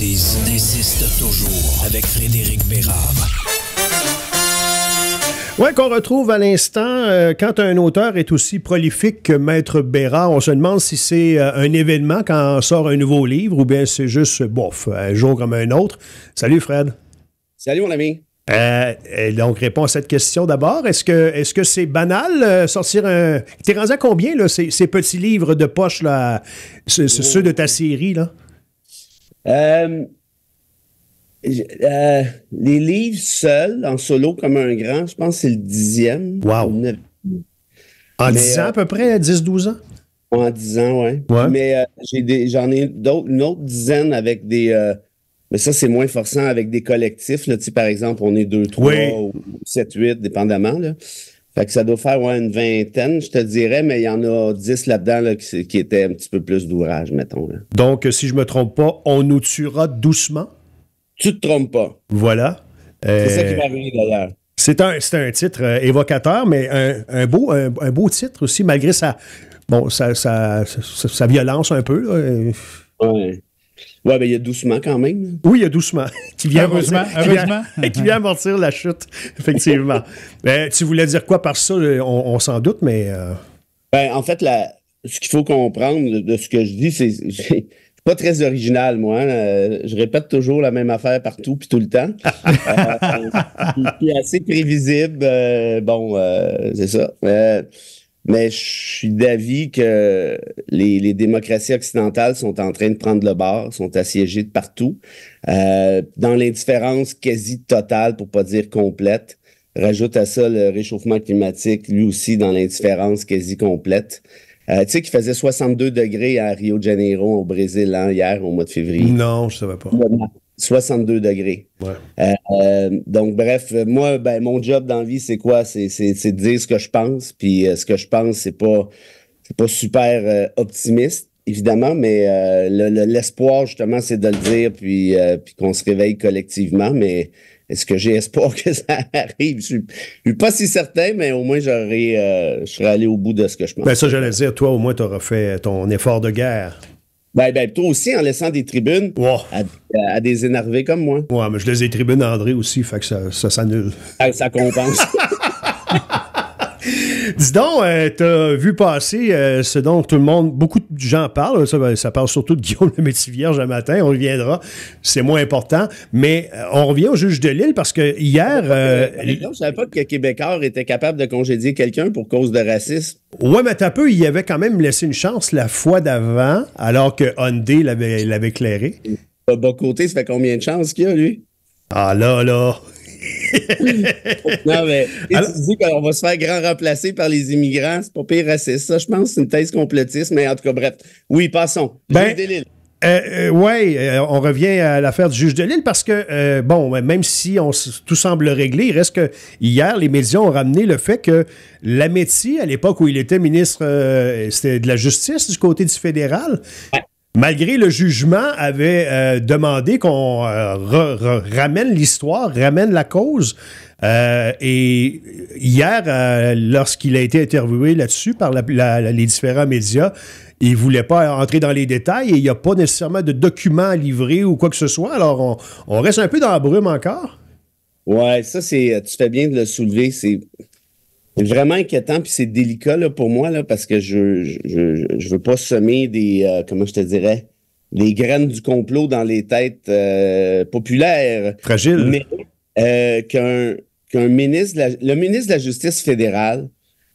assises existe toujours avec Frédéric Bérard. Ouais, qu'on retrouve à l'instant, euh, quand un auteur est aussi prolifique que Maître Bérard, on se demande si c'est euh, un événement quand sort un nouveau livre ou bien c'est juste, bof, un jour comme un autre. Salut Fred. Salut mon ami. Euh, donc, réponds à cette question d'abord. Est-ce que est-ce que c'est banal sortir un. T'es rendu à combien, là, ces, petits livres de poche, là, ceux, ceux de ta série, là? Euh, euh, les livres seuls, en solo, comme un grand, je pense que c'est le dixième. Wow. Neuf. Euh, en dix ans à peu près, 10-12 ans? En 10 ans, oui. Ouais. Mais euh, j'ai des, j'en ai, d'autres, une autre dizaine avec des. mais ça, c'est moins forçant avec des collectifs. Là, tu par exemple, on est 2, 3 ou 7, 8, dépendamment. Là. Fait que ça doit faire une vingtaine, je te dirais, mais il y en a dix là-dedans qui, étaient un petit peu plus d'ouvrage, mettons. Donc, si je me trompe pas, on nous tuera doucement? Tu te trompes pas. Voilà. C'est ça qui m'a euh, venu d'ailleurs. C'est un, un, titre euh, évocateur, mais un, beau, un, beau titre aussi, malgré sa, bon, sa, violence un peu. Euh. oui. Oui, mais ben, il y a doucement quand même. Oui, il y a doucement. qui vient heureusement, amortir, Qui, vient, amortir la chute, effectivement. Ben, tu voulais dire quoi par ça? Euh, on, s'en doute, mais. Euh, ben, en fait, ce qu'il faut comprendre de, ce que je dis, c'est. c'est pas très original, moi. Hein. Euh, je répète toujours la même affaire partout, puis tout le temps. C'est assez prévisible. bon, c'est ça. Mais je suis d'avis que les, démocraties occidentales sont en train de prendre le bord, sont assiégées de partout, euh, dans l'indifférence quasi totale, pour pas dire complète. Rajoute à ça le réchauffement climatique, lui aussi dans l'indifférence quasi complète. Euh, tu sais qu'il faisait 62 degrés à Rio de Janeiro, au Brésil, hein, hier, au mois de février. Non, je savais pas. 62 degrés. Euh, euh, donc, bref, moi, ben, mon job dans la vie, c'est quoi? C'est de dire ce que je pense. Puis euh, ce que je pense, c'est pas, pas super optimiste, évidemment, mais l'espoir, justement, c'est de le dire, puis, puis qu'on se réveille collectivement. Mais est-ce que j'ai espoir que ça arrive? Je suis pas si certain, mais au moins, j'aurais, je serais allé au bout de ce que je pense. Ben ça, j'allais dire, toi, au moins, tu auras fait ton effort de guerre. Ben, ben, toi aussi, en laissant des tribunes à, des énervés comme moi. Ouais, mais je laisse des tribunes à André aussi, fait que ça, ça s'annule. Ah, ça compense. Dis donc, euh, t'as vu passer c'est euh, ce dont tout le monde, beaucoup de gens parlent. Ça, ben, parle surtout de Guillaume le métier Vierge le matin. On reviendra. C'est moins important. Mais euh, on revient au juge de Lille parce que hier. Je ne savais pas que Québécois était capable de congédier quelqu'un pour cause de racisme. Ouais, mais t'as peu, il avait quand même laissé une chance la fois d'avant, alors que Hyundai l'avait éclairé. Bon côté, ça fait combien de chances qu'il y a, lui? Ah là, là. non, mais tu dis qu'on va se faire grand remplacer par les immigrants, c'est pas pire raciste. Hein, ça, je pense, c'est une thèse complotiste, mais en tout cas, bref. Oui, passons. Ben, euh, euh, oui, euh, on revient à l'affaire du juge de Lille parce que, bon, même si on, tout semble réglé, il reste que hier, les médias ont ramené le fait que la métier, à l'époque où il était ministre, c'était de la justice du côté du fédéral, malgré le jugement, avait euh, demandé qu'on euh, ramène l'histoire, ramène la cause. Euh, et hier, lorsqu'il a été interviewé là-dessus par la, les différents médias, il ne voulait pas entrer dans les détails et il n'y a pas nécessairement de documents à livrer ou quoi que ce soit. Alors, on, on reste un peu dans la brume encore. Ouais, ça, c'est, tu fais bien de le soulever. C'est vraiment inquiétant, puis c'est délicat pour moi, là, parce que je je, je, veux pas semer des, euh, comment je te dirais, des graines du complot dans les têtes euh, populaires. Fragile. Mais euh, qu'un ministre, le ministre de la Justice fédérale,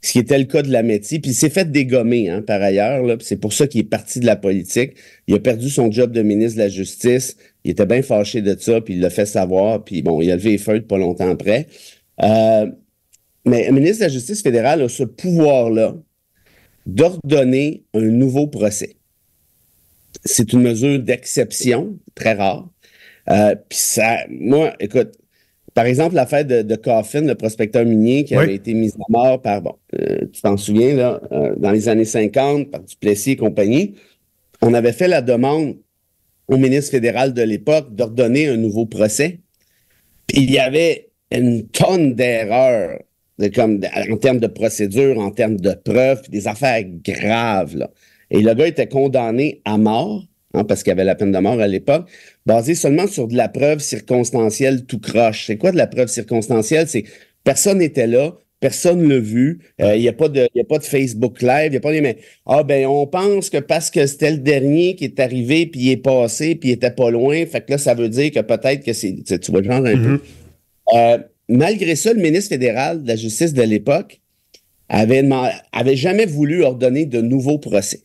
ce qui était le cas de la métier, puis il s'est fait dégommer hein, par ailleurs, c'est pour ça qu'il est parti de la politique. Il a perdu son job de ministre de la Justice, il était bien fâché de ça, puis il l'a fait savoir, puis bon, il a levé les feuilles pas longtemps après. Euh, mais le ministre de la Justice fédérale a ce pouvoir-là d'ordonner un nouveau procès. C'est une mesure d'exception, très rare. Euh, puis ça, moi, écoute, par exemple, l'affaire de, de Coffin, le prospecteur minier qui avait été mis à mort par, euh, tu t'en souviens, là, euh, dans les années 50, par Duplessis et compagnie, on avait fait la demande au ministre fédéral de l'époque d'ordonner un nouveau procès. Puis il y avait une tonne d'erreurs comme en termes de procédure, en termes de preuves, des affaires graves. Et le gars était condamné à mort, hein, parce qu'il y avait la peine de mort à l'époque, basé seulement sur de la preuve circonstancielle tout croche. C'est quoi de la preuve circonstancielle? C'est personne n'était là, personne ne l'a vu, euh, il n'y a, pas de, pas de Facebook Live, il n'y a pas de... Mais, ah ben, on pense que parce que c'était le dernier qui est arrivé, puis il est passé, puis il était pas loin, fait que là, ça veut dire que peut-être que c'est... Tu vois le genre un mm-hmm. peu... Euh, malgré ça, le ministre fédéral de la Justice de l'époque avait, jamais voulu ordonner de nouveaux procès.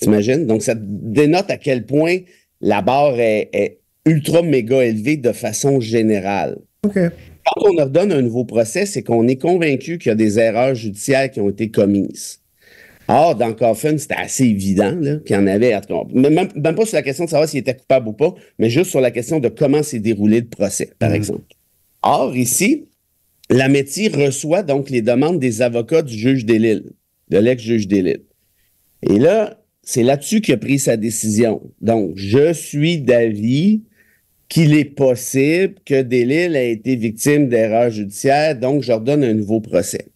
T'imagines? Donc, ça dénote à quel point la barre est, ultra méga élevée de façon générale. Quand on ordonne un nouveau procès, c'est qu'on est convaincu qu'il y a des erreurs judiciaires qui ont été commises. Or, dans Coffin, c'était assez évident qu'il y en avait. Même, pas sur la question de savoir s'il était coupable ou pas, mais juste sur la question de comment s'est déroulé le procès, par mhm. exemple. Or, ici, la métier reçoit donc les demandes des avocats du juge des de l'ex-juge des Et là, c'est là-dessus qu'il a pris sa décision. Donc, je suis d'avis qu'il est possible que Delille ait été victime d'erreurs judiciaires, donc j'ordonne un nouveau procès.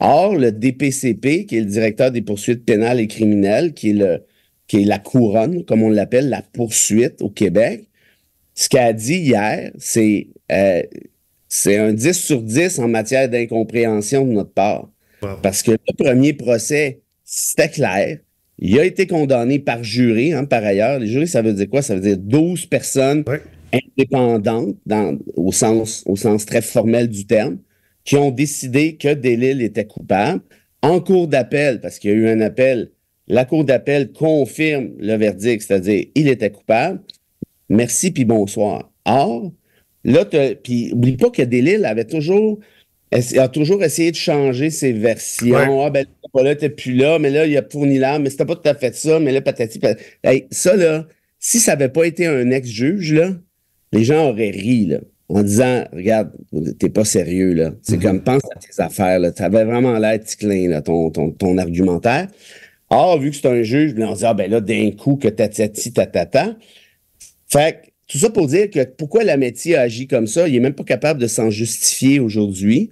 Or, le DPCP, qui est le directeur des poursuites pénales et criminelles, qui est, le, qui est la couronne, comme on l'appelle, la poursuite au Québec, ce a dit hier, c'est euh, c'est un 10 sur 10 en matière d'incompréhension de notre part. Parce que le premier procès, c'était clair. Il a été condamné par jury, hein, par ailleurs. Les jurys, ça veut dire quoi? Ça veut dire 12 personnes indépendantes, dans, au, sens, au sens très formel du terme, qui ont décidé que Delille était coupable. En cours d'appel, parce qu'il y a eu un appel, la cour d'appel confirme le verdict, c'est-à-dire il était coupable. Merci puis bonsoir. Or, Là, puis oublie pas que Delille avait toujours, a toujours essayé de changer ses versions. Ah ben pas là, t'es plus là, mais là, il a fourni là, mais c'était pas tout à fait ça, mais là, patati, patati. ça, là, si ça avait pas été un ex-juge, là, les gens auraient ri, là, en disant, regarde, t'es pas sérieux, là. C'est mm-hmm. comme, pense à tes affaires, là. T'avais vraiment l'air ticlin, là, ton, ton, ton argumentaire. Or, vu que c'est un juge, on dit, ah, ben là, d'un coup, que tatati, tatata. Fait que, tout ça pour dire que pourquoi la métier a agi comme ça, il n'est même pas capable de s'en justifier aujourd'hui.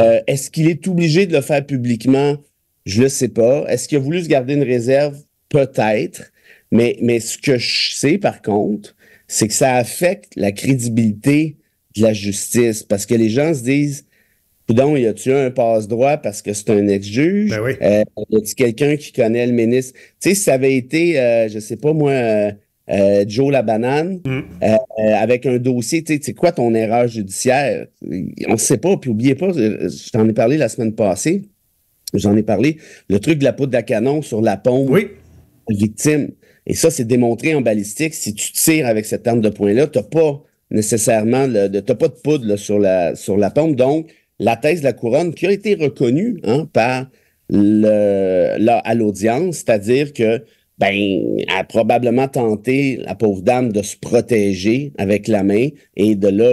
Euh, est-ce qu'il est obligé de le faire publiquement? Je ne le sais pas. Est-ce qu'il a voulu se garder une réserve? Peut-être. Mais, mais ce que je sais, par contre, c'est que ça affecte la crédibilité de la justice parce que les gens se disent bon il a tué un passe-droit parce que c'est un ex-juge. Ben euh, quelqu'un qui connaît le ministre? Tu sais, ça avait été, euh, je sais pas moi, euh, euh, Joe la banane, mm. euh, avec un dossier, tu sais, quoi ton erreur judiciaire? On ne sait pas, puis n'oubliez pas, euh, je t'en ai parlé la semaine passée, j'en ai parlé, le truc de la poudre à canon sur la pompe oui. victime. Et ça, c'est démontré en balistique. Si tu tires avec cette arme de poing-là, tu n'as pas nécessairement tu de, pas de poudre sur, la, sur la pompe. Donc, la thèse de la couronne qui a été reconnue hein, par le, à l'audience, c'est-à-dire que ben, a probablement tenté, la pauvre dame, de se protéger avec la main et de là,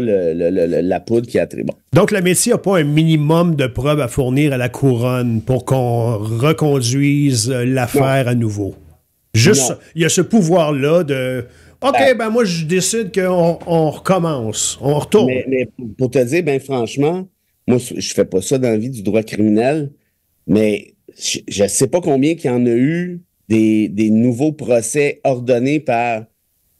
la poudre qui a très bon. Donc, le métier n'a pas un minimum de preuves à fournir à la couronne pour qu'on reconduise euh, l'affaire à nouveau. Juste, il y a ce pouvoir-là de. OK, ben. ben, moi, je décide qu'on on recommence, on retourne. Mais, pour te dire, ben franchement, moi, je fais pas ça dans la vie du droit criminel, mais je ne sais pas combien qu'il y en a eu des, nouveaux procès ordonnés par...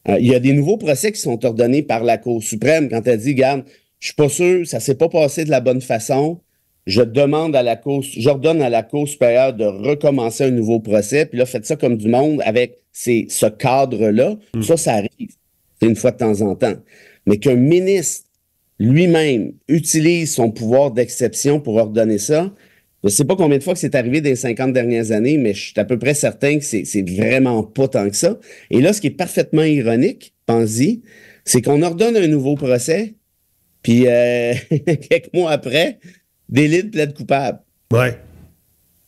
Euh, il y a des nouveaux procès qui sont ordonnés par la Cour suprême quand elle dit, garde, je suis pas sûr, ça s'est pas passé de la bonne façon. Je demande à la Cour, j'ordonne à la Cour supérieure de recommencer un nouveau procès. Puis là, faites ça comme du monde avec ce cadre-là. Hmm. Ça, ça arrive. une fois de temps en temps. Mais qu'un ministre lui-même utilise son pouvoir d'exception pour ordonner ça, je ne sais pas combien de fois que c'est arrivé dans 50 dernières années, mais je suis à peu près certain que c'est vraiment pas tant que ça. Et là, ce qui est parfaitement ironique, pense-y, c'est qu'on ordonne un nouveau procès, puis euh, quelques mois après, de plaide coupable. Ouais.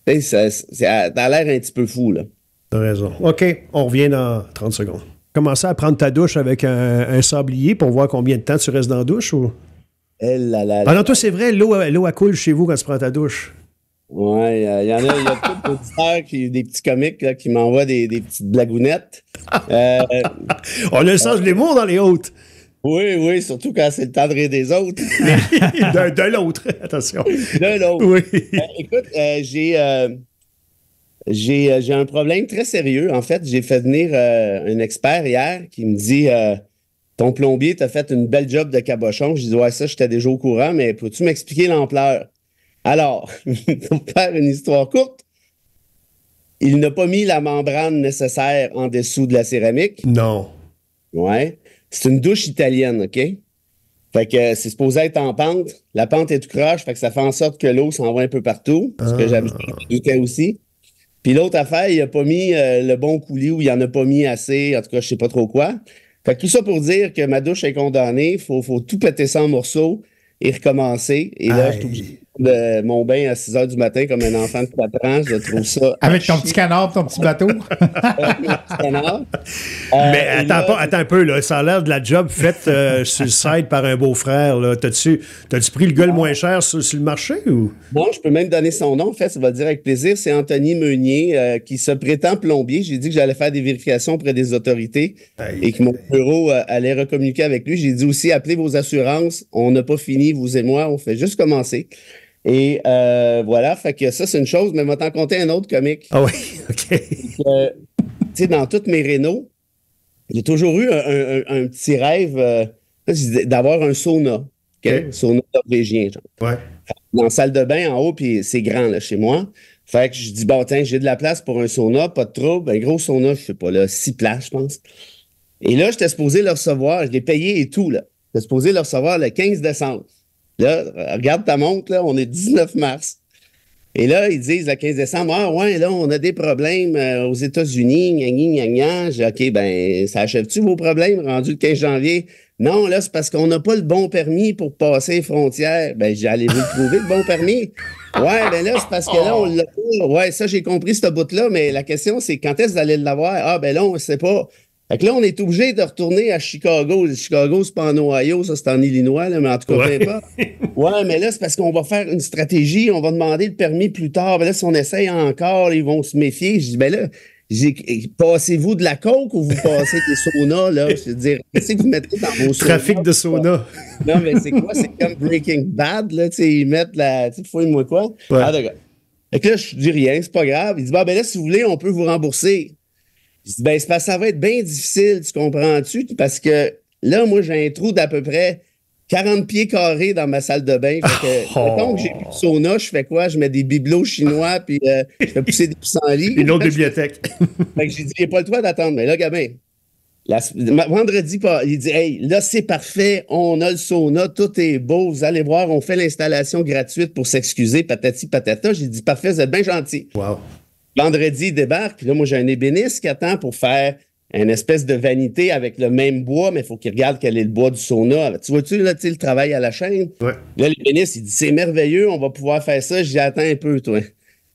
Tu ça, a l'air un petit peu fou, là. T'as raison. OK, on revient dans 30 secondes. Commencer à prendre ta douche avec un, sablier pour voir combien de temps tu restes dans la douche ou. Elle, eh là ah toi, c'est vrai, l'eau, l'eau coule chez vous quand tu prends ta douche. Ouais, il euh, y en a, il y a des petits comiques qui m'envoient des, petites blagounettes. Euh, On a le sens de l'humour dans les hautes. Oui, oui, surtout quand c'est le temps de rire des autres. de, l'autre, attention. De l'autre. Oui. Euh, écoute, j'ai, j'ai, j'ai un problème très sérieux. En fait, j'ai fait venir un expert hier qui me dit Ton plombier t'a fait une belle job de cabochon. Je dis Ouais, ça, j'étais déjà au courant, mais peux-tu m'expliquer l'ampleur alors, pour faire une histoire courte, il n'a pas mis la membrane nécessaire en dessous de la céramique. Non. Ouais. C'est une douche italienne, OK? Fait que c'est supposé être en pente. La pente est tout croche, fait que ça fait en sorte que l'eau s'en va un peu partout. Ce que j'avais ah. aussi. Puis l'autre affaire, il n'a pas mis euh, le bon coulis ou il n'en a pas mis assez, en tout cas, je sais pas trop quoi. Fait que tout ça pour dire que ma douche est condamnée, faut, faut tout péter sans morceaux et recommencer. Et là, je de mon bain à 6 h du matin comme un enfant de 4 ans. Je trouve ça. Avec ton petit canard, ton petit bateau. Euh, Mais attends, attends un peu, là, ça a l'air de la job faite euh, sur le site par un beau-frère. T'as-tu pris le gueule moins cher sur, le marché? ou Bon, je peux même donner son nom. En fait, ça va dire avec plaisir. C'est Anthony Meunier euh, qui se prétend plombier. J'ai dit que j'allais faire des vérifications auprès des autorités et que mon bureau allait recommuniquer avec lui. J'ai dit aussi appelez vos assurances. On n'a pas fini, vous et moi. On fait juste commencer. Et euh, voilà, fait que ça, c'est une chose, mais je t'en compter un autre comique. Ah oui, OK. tu sais, dans toutes mes rénaux, j'ai toujours eu un, petit rêve euh, d'avoir un sauna. Un Sauna norvégien, genre. Ouais. Dans la salle de bain en haut, puis c'est grand là, chez moi. Fait que je dis, bon, tiens, j'ai de la place pour un sauna, pas de trouble. Un ben, gros sauna, je sais pas, là, six places, je pense. Et là, j'étais supposé le recevoir, je l'ai payé et tout, là. J'étais supposé le recevoir le 15 décembre regarde ta montre, là, on est 19 mars. Et là, ils disent le 15 décembre, ah ouais, là, on a des problèmes euh, aux États-Unis, gna gna OK, ben, ça achève-tu vos problèmes rendus le 15 janvier? Non, là, c'est parce qu'on n'a pas le bon permis pour passer les frontières. Ben, j'allais vous trouver, le bon permis. Ouais, ben là, c'est parce que là, on l'a pas. Ouais, ça, j'ai compris ce bout-là, mais la question, c'est quand est-ce que vous allez l'avoir? Ah, ben là, on ne sait pas. Fait que là, on est obligé de retourner à Chicago. Chicago, c'est pas en Ohio, ça c'est en Illinois, là, mais en tout cas, ouais. peu importe. Ouais, mais là, c'est parce qu'on va faire une stratégie, on va demander le permis plus tard. Mais là, si on essaye encore, ils vont se méfier. Je dis, ben là, passez-vous de la coke ou vous passez des saunas, là? Je veux dire, qu'est-ce que vous mettez dans vos saunas? Trafic de sauna. Non, mais c'est quoi? C'est comme Breaking Bad, là, tu sais, ils mettent la... Tu sais, moi quoi? Ouais. Ah, d'accord. Fait que là, je dis rien, c'est pas grave. Il dit, ben, ben là, si vous voulez, on peut vous rembourser. Je dis, ben, ça va être bien difficile, tu comprends-tu? Parce que là, moi, j'ai un trou d'à peu près 40 pieds carrés dans ma salle de bain. Fait oh. j'ai plus de sauna, je fais quoi? Je mets des bibelots chinois, puis euh, je fais pousser des lit. Une autre bibliothèque. fait que j'ai dit, il n'y a pas le droit d'attendre. Mais là, gamin, vendredi, il dit Hey, là, c'est parfait, on a le sauna, tout est beau, vous allez voir, on fait l'installation gratuite pour s'excuser, patati patata. J'ai dit Parfait, vous êtes bien gentil. Wow. Vendredi, il débarque, puis là, moi, j'ai un ébéniste qui attend pour faire une espèce de vanité avec le même bois, mais faut il faut qu'il regarde quel est le bois du sauna. tu vois-tu, là, tu le travail à la chaîne? Ouais. Là, l'ébéniste, il dit, c'est merveilleux, on va pouvoir faire ça. J'y attends un peu, toi.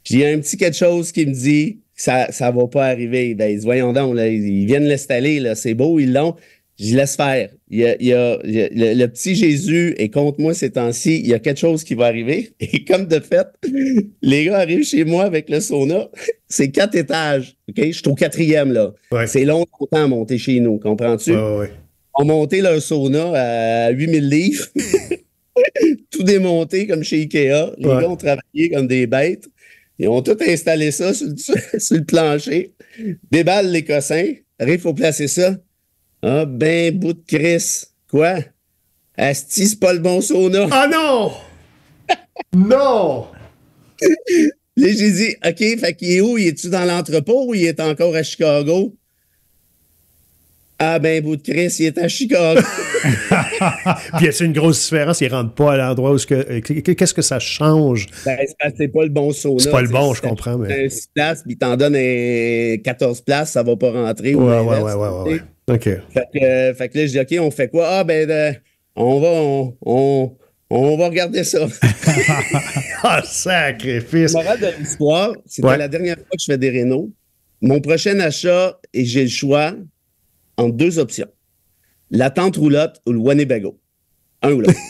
J'ai un petit quelque chose qui me dit, ça, ça va pas arriver. Ben, ils voyons donc, là, ils viennent l'installer, là, c'est beau, ils l'ont. Je laisse faire il y le, petit Jésus est contre moi ces temps-ci, il y a quelque chose qui va arriver. Et comme de fait, les gars arrivent chez moi avec le sauna. C'est quatre étages. OK? Je suis au quatrième, là. C'est long, longtemps à monter chez nous, comprends-tu? Ouais, On montait leur sauna à 8000 livres. tout démonté comme chez Ikea. Les gars ont travaillé comme des bêtes. Ils ont tout installé ça sur le, plancher. Déballe les cossins. Arrive, il faut placer ça. Ah ben, bout de Chris. Quoi? Asti, c'est pas le bon sauna. Ah non! non! j'ai dit, OK, fait qu'il est où? Il est-tu dans l'entrepôt ou il est encore à Chicago? Ah ben, vous de Chris, il est à Chicago. Puis c'est une grosse différence, il rentre pas à l'endroit où ce euh, qu'est-ce que ça change ben, c'est pas le bon saut là. C'est pas le bon, je comprends mais 6 places, puis t'en donne 14 places, ça va pas rentrer Ouais ouais, ouais ouais ouais OK. Euh, fait que, là je dis OK, on fait quoi Ah ben euh, on va on, on va regarder ça. ah, sacrifice! Le moral de l'histoire, c'était la dernière fois que je fais des rénaux. Mon prochain achat, et j'ai le choix, en deux options. La tente roulotte ou le Winnebago. Un ou l'autre.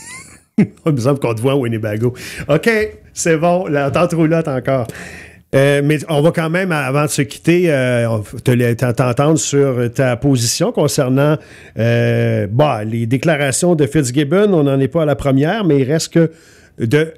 Il me qu'on te voit au Winnebago. OK, c'est bon, la tente roulotte encore. Euh, mais on va quand même, avant de se quitter, euh, t'entendre sur ta position concernant euh, bah, les déclarations de Fitzgibbon. On n'en est pas à la première, mais il reste que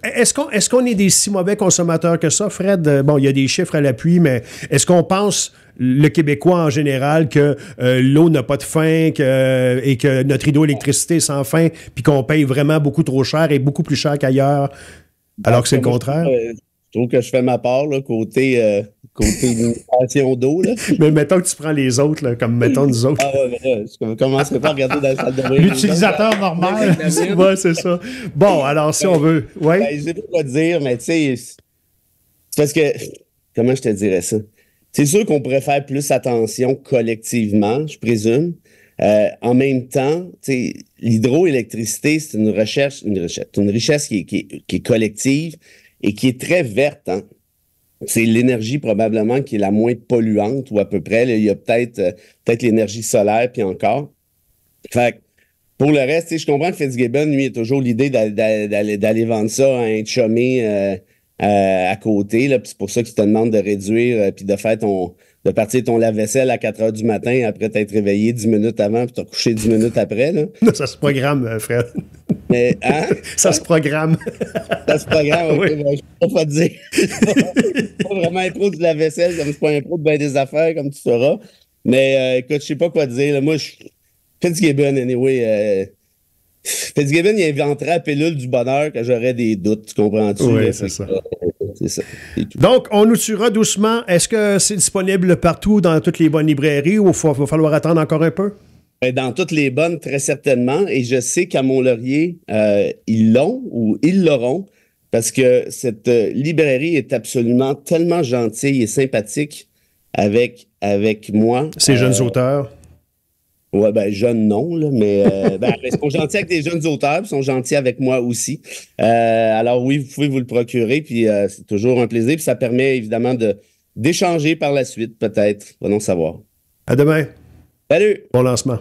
est-ce qu'on est, qu'on est, des si mauvais consommateurs que ça, Fred? Euh, bon, il y a des chiffres à l'appui, mais est-ce qu'on pense le Québécois en général que euh, l'eau n'a pas de fin que, euh, et que notre hydroélectricité est sans fin, puis qu'on paye vraiment beaucoup trop cher et beaucoup plus cher qu'ailleurs, alors que c'est le contraire? Je trouve que je fais ma part, là, côté côté d'eau. Mais mettons que tu prends les autres, comme mettons nous autres. Ah ouais, mais je pas à regarder dans la salle de bain. L'utilisateur normal. c'est ça. Bon, alors si on veut. Ouais. ne ben, je sais pas quoi dire, mais tu sais, parce que, comment je te dirais ça? C'est sûr qu'on pourrait faire plus attention collectivement, je présume. Euh, en même temps, l'hydroélectricité, c'est une recherche, une une richesse qui est, qui, est, qui est collective et qui est très verte. Hein? c'est l'énergie probablement qui est la moins polluante ou à peu près. il y a peut-être euh, peut-être l'énergie solaire puis encore. Fait que pour le reste, je comprends que Fitzgibbon, lui, a toujours l'idée d'aller vendre ça à un chômé euh, euh, à côté. C'est pour ça qu'il te demande de réduire puis de faire ton, de partir ton lave-vaisselle à 4 heures du matin après t'être réveillé 10 minutes avant puis t'as couché 10 minutes après. Là. Non, ça se programme, euh, Fred. Mais, hein? Ça se programme. Ça se programme, ok. Oui. Ben, je sais pas dire. pas, pas vraiment un pro du lave-vaisselle, comme je suis pas un pro de bain des affaires, comme tu sauras. Mais euh, écoute, je sais pas quoi dire. Moi, je suis... Fitzgibbon, anyway. Euh... Fitzgibbon, il inventerait la pilule du bonheur que j'aurais des doutes, tu comprends-tu? Oui, c'est ça. Euh, donc, on nous tuera doucement. Est-ce que c'est disponible partout dans toutes les bonnes librairies ou il va falloir attendre encore un peu? Ben, dans toutes les bonnes, très certainement. Et je sais qu'à Mont-Laurier, euh, ils l'ont ou ils l'auront parce que cette euh, librairie est absolument tellement gentille et sympathique avec, avec moi. Ces jeunes euh, auteurs. Ouais, ben jeune non, mais euh, ben, ben, ils sont gentils avec des jeunes auteurs, ils sont gentils avec moi aussi. Euh, alors oui, vous pouvez vous le procurer, puis euh, c'est toujours un plaisir, puis ça permet évidemment de d'échanger par la suite, peut-être. Venons savoir. À demain. Salut. Bon lancement.